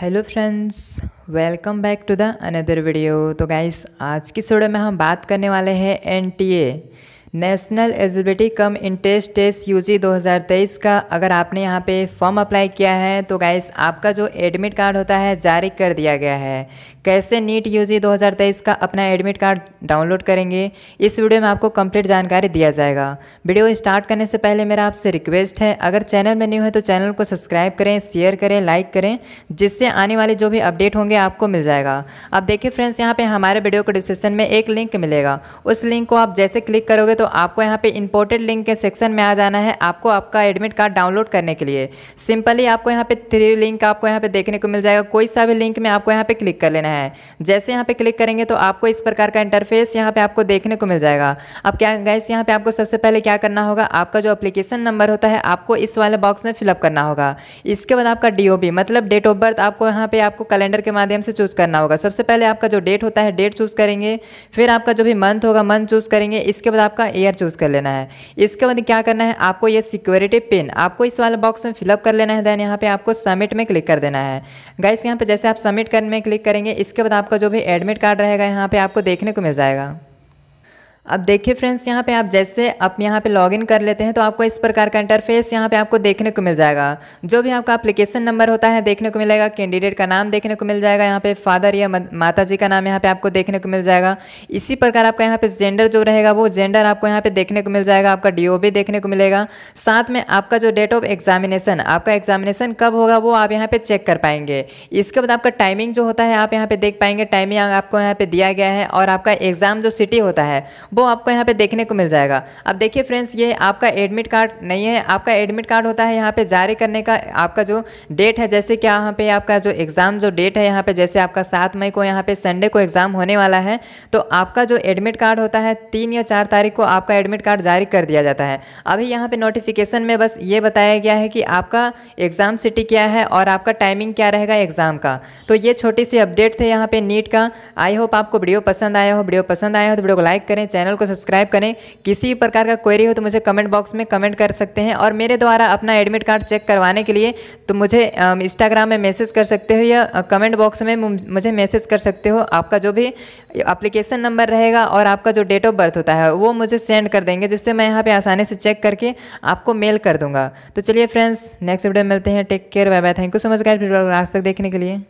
hello friends welcome back to the another video तो guys आज की सोडे में हम बात करने वाले हैं N T A national eligibility cum entrance test U 2023 का अगर आपने यहाँ पे फॉर्म अप्लाई किया है तो गाइस आपका जो एडमिट कार्ड होता है जारी कर दिया गया है कैसे नीट यू 2023 का अपना एडमिट कार्ड डाउनलोड करेंगे इस वीडियो में आपको कंप्लीट जानकारी दिया जाएगा वीडियो स्टार्ट करने से पहले मेरा आपसे रिक्वेस्ट है अगर चैनल में न्यू है तो चैनल को सब्सक्राइब करें शेयर करें लाइक करें जिससे आने वाले जो भी अपडेट होंगे आपको मिल जाएगा अब देखिए फ्रेंड्स यहाँ पर हमारे वीडियो को डिस्क्रिप्शन में एक लिंक मिलेगा उस लिंक को आप जैसे क्लिक करोगे तो तो आपको यहाँ पे इंपोर्टेड लिंक के सेक्शन में आ जाना है आपको आपका एडमिट कार्ड डाउनलोड करने के लिए सिंपली आपको यहाँ पे थ्री लिंक आपको यहाँ पे देखने को मिल जाएगा कोई सा भी लिंक में आपको यहाँ पे क्लिक कर लेना है जैसे यहाँ पे क्लिक करेंगे तो आपको इस प्रकार का इंटरफेस यहाँ पे आपको देखने को मिल जाएगा अब क्या गैस यहाँ पे आपको सबसे पहले क्या करना होगा आपका जो अप्लीकेशन नंबर होता है आपको इस वाले बॉक्स में फिलअप करना होगा इसके बाद आपका डी मतलब डेट ऑफ बर्थ आपको यहाँ पे आपको कैलेंडर के माध्यम से चूज करना होगा सबसे पहले आपका जो डेट होता है डेट चूज़ करेंगे फिर आपका जो भी मंथ होगा मंथ चूज़ करेंगे इसके बाद आपका एयर चूज़ कर लेना है इसके बाद क्या करना है आपको ये सिक्योरिटी पिन आपको इस वाले बॉक्स में फिलअप कर लेना है देन यहाँ पे आपको सबमिट में क्लिक कर देना है गाइस यहाँ पे जैसे आप सबमिट करने में क्लिक करेंगे इसके बाद आपका जो भी एडमिट कार्ड रहेगा यहाँ पे आपको देखने को मिल जाएगा अब देखिए फ्रेंड्स यहाँ पे आप जैसे आप यहाँ पे लॉगिन कर लेते हैं तो आपको इस प्रकार का इंटरफेस यहाँ पे आपको देखने को मिल जाएगा जो भी आपका एप्लीकेशन नंबर होता है देखने को मिलेगा कैंडिडेट का नाम देखने को मिल जाएगा यहाँ पे फादर या माता जी का नाम यहाँ पे आपको देखने को मिल जाएगा इसी प्रकार आपका यहाँ पे जेंडर जो रहेगा वो जेंडर आपको यहाँ पे देखने को मिल जाएगा आपका डी देखने को मिलेगा साथ में आपका जो डेट ऑफ एग्जामिनेशन आपका एग्जामिनेशन कब होगा वो आप यहाँ पे चेक कर पाएंगे इसके बाद आपका टाइमिंग जो होता है आप यहाँ पे देख पाएंगे टाइमिंग आपको यहाँ पे दिया गया है और आपका एग्जाम जो सिटी होता है वो आपको यहाँ पे देखने को मिल जाएगा अब देखिए फ्रेंड्स ये आपका एडमिट कार्ड नहीं है आपका एडमिट कार्ड होता है यहाँ पे जारी करने का आपका जो डेट है जैसे कि यहाँ पे आपका जो एग्ज़ाम जो डेट है यहाँ पे जैसे आपका सात मई को यहाँ पे संडे को एग्ज़ाम होने वाला है तो आपका जो एडमिट कार्ड होता है तीन या चार तारीख को आपका एडमिट कार्ड जारी कर दिया जाता है अभी यहाँ पर नोटिफिकेशन में बस ये बताया गया है कि आपका एग्ज़ाम सिटी क्या है और आपका टाइमिंग क्या रहेगा एग्ज़ाम का तो ये छोटी सी अपडेट थे यहाँ पे नीट का आई होप आपको वीडियो पसंद आया हो वीडियो पसंद आया हो तो वीडियो को लाइक करें चैनल को सब्सक्राइब करें किसी भी प्रकार का क्वेरी हो तो मुझे कमेंट बॉक्स में कमेंट कर सकते हैं और मेरे द्वारा अपना एडमिट कार्ड चेक करवाने के लिए तो मुझे इंस्टाग्राम में मैसेज कर सकते हो या कमेंट बॉक्स में मुझे मैसेज कर सकते हो आपका जो भी अप्लीकेशन नंबर रहेगा और आपका जो डेट ऑफ बर्थ होता है वो मुझे सेंड कर देंगे जिससे मैं यहाँ पर आसानी से चेक करके आपको मेल कर दूँगा तो चलिए फ्रेंड्स नेक्स्ट वीडियो मिलते हैं take care bye bye thank you so much guide video आज तक देखने के लिए